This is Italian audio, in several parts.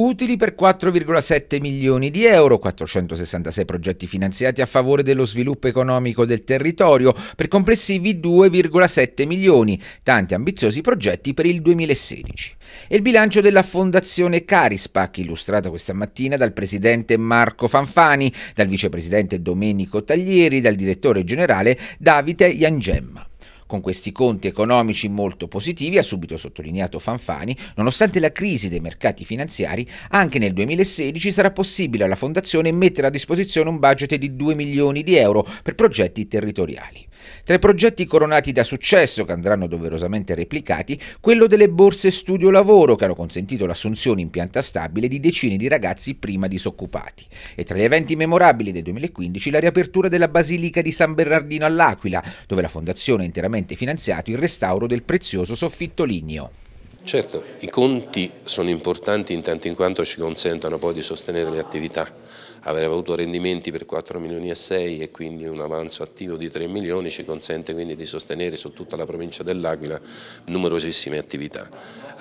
utili per 4,7 milioni di euro, 466 progetti finanziati a favore dello sviluppo economico del territorio per complessivi 2,7 milioni, tanti ambiziosi progetti per il 2016. E il bilancio della Fondazione Carispac, illustrato questa mattina dal presidente Marco Fanfani, dal vicepresidente Domenico Taglieri, dal direttore generale Davide Iangemma. Con questi conti economici molto positivi, ha subito sottolineato Fanfani, nonostante la crisi dei mercati finanziari, anche nel 2016 sarà possibile alla Fondazione mettere a disposizione un budget di 2 milioni di euro per progetti territoriali. Tra i progetti coronati da successo, che andranno doverosamente replicati, quello delle borse studio lavoro, che hanno consentito l'assunzione in pianta stabile di decine di ragazzi prima disoccupati. E tra gli eventi memorabili del 2015 la riapertura della Basilica di San Bernardino all'Aquila, dove la fondazione ha interamente finanziato il restauro del prezioso soffitto ligneo. Certo, i conti sono importanti intanto in quanto ci consentono poi di sostenere le attività. Avremo avuto rendimenti per 4 milioni e 6 e quindi un avanzo attivo di 3 milioni ci consente quindi di sostenere su tutta la provincia dell'Aquila numerosissime attività.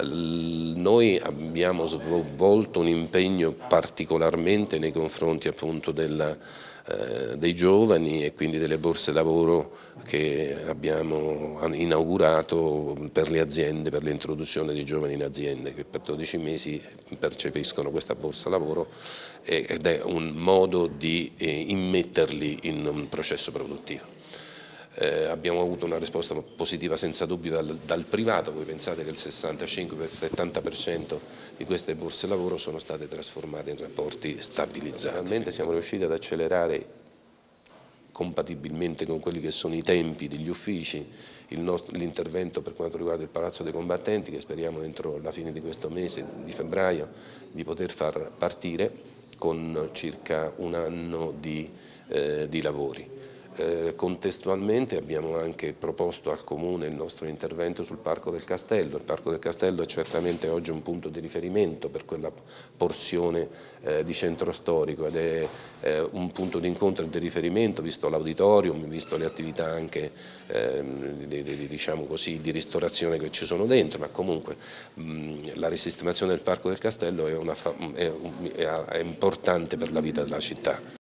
Noi abbiamo svolto un impegno particolarmente nei confronti appunto della, eh, dei giovani e quindi delle borse lavoro che abbiamo inaugurato per le aziende, per l'introduzione dei giovani in aziende che per 12 mesi percepiscono questa borsa lavoro ed è un modo di eh, immetterli in un processo produttivo. Eh, abbiamo avuto una risposta positiva senza dubbio dal, dal privato, voi pensate che il 65-70% di queste borse lavoro sono state trasformate in rapporti stabilizzati. Realmente siamo riusciti ad accelerare compatibilmente con quelli che sono i tempi degli uffici, l'intervento per quanto riguarda il Palazzo dei Combattenti che speriamo entro la fine di questo mese, di febbraio, di poter far partire con circa un anno di, eh, di lavori. Eh, contestualmente abbiamo anche proposto al Comune il nostro intervento sul Parco del Castello. Il Parco del Castello è certamente oggi un punto di riferimento per quella porzione eh, di centro storico ed è eh, un punto di incontro e di riferimento visto l'auditorium, visto le attività anche ehm, di, di, diciamo così, di, ristorazione che ci sono dentro, ma comunque mh, la risistemazione del Parco del Castello è, una, è, un, è importante per la vita della città.